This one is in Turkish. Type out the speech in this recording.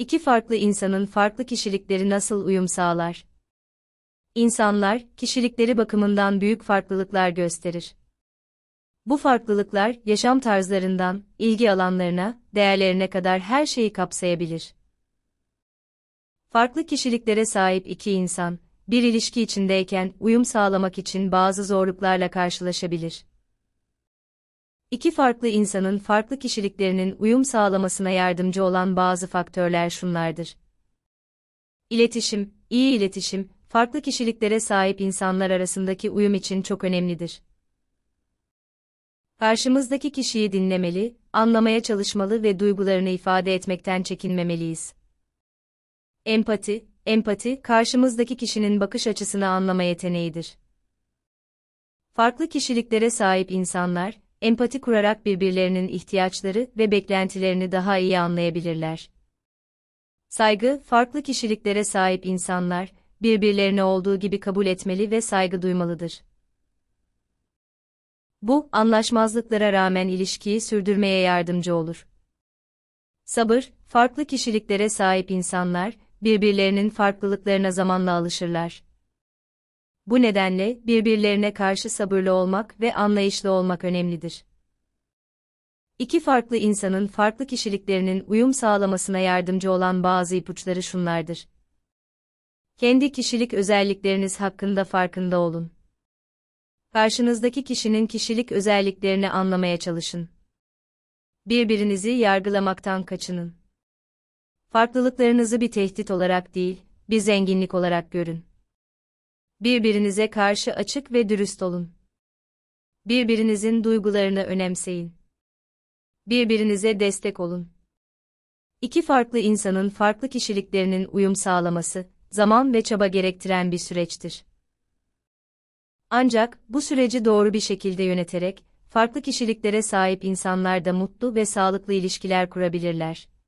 İki farklı insanın farklı kişilikleri nasıl uyum sağlar? İnsanlar, kişilikleri bakımından büyük farklılıklar gösterir. Bu farklılıklar, yaşam tarzlarından, ilgi alanlarına, değerlerine kadar her şeyi kapsayabilir. Farklı kişiliklere sahip iki insan, bir ilişki içindeyken uyum sağlamak için bazı zorluklarla karşılaşabilir. İki farklı insanın farklı kişiliklerinin uyum sağlamasına yardımcı olan bazı faktörler şunlardır. İletişim, iyi iletişim, farklı kişiliklere sahip insanlar arasındaki uyum için çok önemlidir. Karşımızdaki kişiyi dinlemeli, anlamaya çalışmalı ve duygularını ifade etmekten çekinmemeliyiz. Empati, empati, karşımızdaki kişinin bakış açısını anlama yeteneğidir. Farklı kişiliklere sahip insanlar, empati kurarak birbirlerinin ihtiyaçları ve beklentilerini daha iyi anlayabilirler. Saygı, farklı kişiliklere sahip insanlar, birbirlerini olduğu gibi kabul etmeli ve saygı duymalıdır. Bu, anlaşmazlıklara rağmen ilişkiyi sürdürmeye yardımcı olur. Sabır, farklı kişiliklere sahip insanlar, birbirlerinin farklılıklarına zamanla alışırlar. Bu nedenle birbirlerine karşı sabırlı olmak ve anlayışlı olmak önemlidir. İki farklı insanın farklı kişiliklerinin uyum sağlamasına yardımcı olan bazı ipuçları şunlardır. Kendi kişilik özellikleriniz hakkında farkında olun. Karşınızdaki kişinin kişilik özelliklerini anlamaya çalışın. Birbirinizi yargılamaktan kaçının. Farklılıklarınızı bir tehdit olarak değil, bir zenginlik olarak görün. Birbirinize karşı açık ve dürüst olun. Birbirinizin duygularını önemseyin. Birbirinize destek olun. İki farklı insanın farklı kişiliklerinin uyum sağlaması, zaman ve çaba gerektiren bir süreçtir. Ancak bu süreci doğru bir şekilde yöneterek farklı kişiliklere sahip insanlar da mutlu ve sağlıklı ilişkiler kurabilirler.